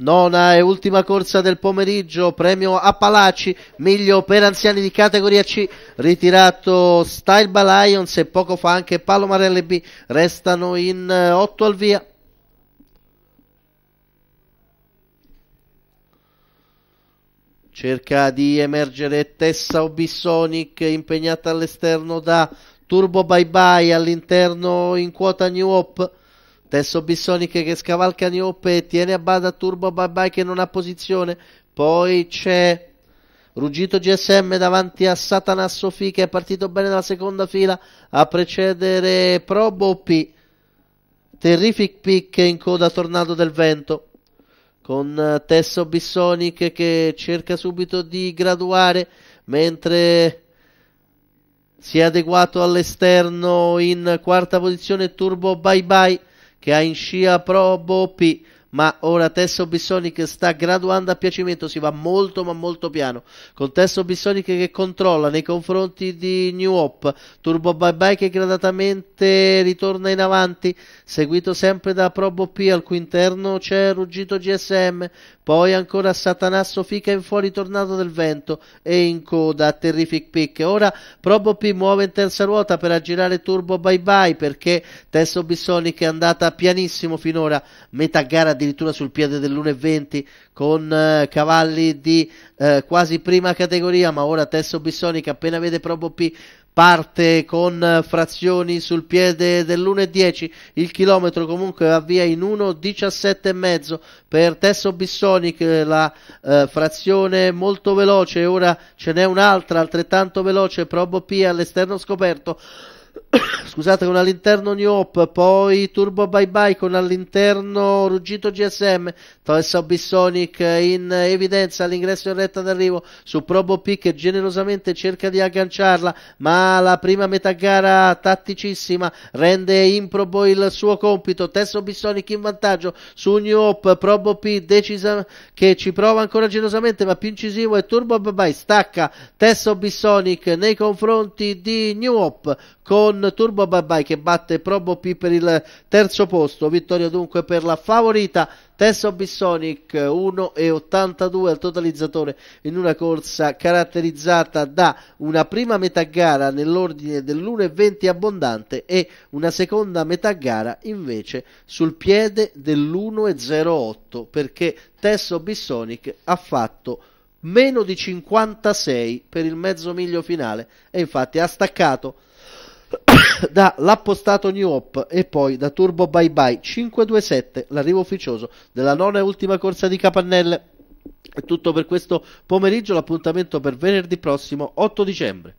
Nona e ultima corsa del pomeriggio, premio a miglio per anziani di categoria C, ritirato Style Lions e poco fa anche Palomarelli B, restano in 8 eh, al via. Cerca di emergere Tessa Obisonic impegnata all'esterno da Turbo Bye Bye all'interno in quota New Hope. Tesso Bissonic che scavalca e tiene a bada Turbo Bye Bye che non ha posizione, poi c'è Ruggito GSM davanti a Satana Sofì che è partito bene dalla seconda fila a precedere Probo P. Terrific Pick in coda Tornado del Vento con eh, Tesso Bissonic che cerca subito di graduare mentre si è adeguato all'esterno in quarta posizione Turbo Bye Bye che ha in scia pro Boppi ma ora Tesso Bissoni sta graduando a piacimento, si va molto ma molto piano, con Tesso Bissoni che controlla nei confronti di New Hop, Turbo Bye Bye che gradatamente ritorna in avanti, seguito sempre da Probo P, al cui interno c'è Ruggito GSM, poi ancora Satanasso Fica in fuori tornato del vento e in coda a Terrific Pick, ora Probo P muove in terza ruota per aggirare Turbo Bye Bye perché Tesso Bissoni è andata pianissimo finora, metà gara addirittura sul piede dell'1,20 con eh, cavalli di eh, quasi prima categoria, ma ora Tesso Bissoni che appena vede Probo P parte con eh, frazioni sul piede dell'1,10 il chilometro comunque va via in 1,17,5 per Tesso Bissonic la eh, frazione molto veloce ora ce n'è un'altra altrettanto veloce Probo P all'esterno scoperto scusate con all'interno New Hope, poi Turbo Bye Bye con all'interno Ruggito GSM, Tessa Bissonic in evidenza all'ingresso in retta d'arrivo su Probo P che generosamente cerca di agganciarla, ma la prima metà gara tatticissima rende improbo il suo compito, Tesso Bisonic in vantaggio su New Hope, Probo P decisa che ci prova ancora generosamente ma più incisivo è Turbo Bye Bye, stacca Tesso Bisonic nei confronti di New Hope con con Turbo Barbai che batte Probo P per il terzo posto, vittoria dunque per la favorita Tesso Bisonic 1,82 al totalizzatore in una corsa caratterizzata da una prima metà gara nell'ordine dell'1,20 abbondante e una seconda metà gara invece sul piede dell'1,08 perché Tesso Bisonic ha fatto meno di 56 per il mezzo miglio finale e infatti ha staccato dall'appostato New Hope e poi da Turbo Bye Bye 527, l'arrivo ufficioso della nona e ultima corsa di Capannelle. È tutto per questo pomeriggio, l'appuntamento per venerdì prossimo 8 dicembre.